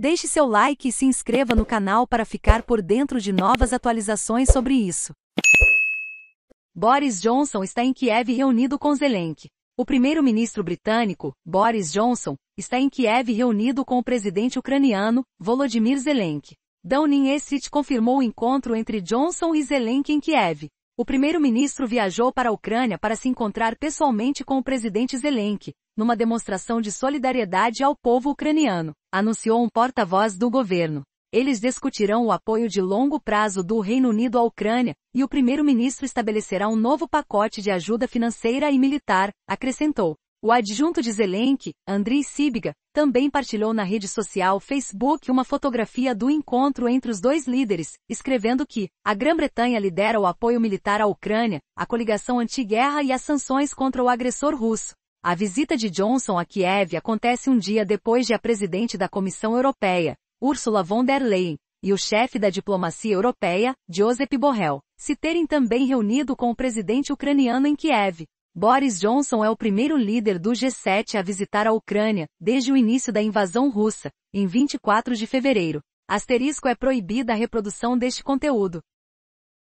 Deixe seu like e se inscreva no canal para ficar por dentro de novas atualizações sobre isso. Boris Johnson está em Kiev reunido com Zelensky. O primeiro-ministro britânico, Boris Johnson, está em Kiev reunido com o presidente ucraniano, Volodymyr Zelensky. Downing Street confirmou o encontro entre Johnson e Zelensky em Kiev. O primeiro-ministro viajou para a Ucrânia para se encontrar pessoalmente com o presidente Zelensky, numa demonstração de solidariedade ao povo ucraniano, anunciou um porta-voz do governo. Eles discutirão o apoio de longo prazo do Reino Unido à Ucrânia, e o primeiro-ministro estabelecerá um novo pacote de ajuda financeira e militar, acrescentou. O adjunto de Zelensky, Andriy Sibiga, também partilhou na rede social Facebook uma fotografia do encontro entre os dois líderes, escrevendo que a Grã-Bretanha lidera o apoio militar à Ucrânia, a coligação anti-guerra e as sanções contra o agressor russo. A visita de Johnson a Kiev acontece um dia depois de a presidente da Comissão Europeia, Ursula von der Leyen, e o chefe da diplomacia europeia, Josep Borrell, se terem também reunido com o presidente ucraniano em Kiev. Boris Johnson é o primeiro líder do G7 a visitar a Ucrânia, desde o início da invasão russa, em 24 de fevereiro. Asterisco é proibida a reprodução deste conteúdo.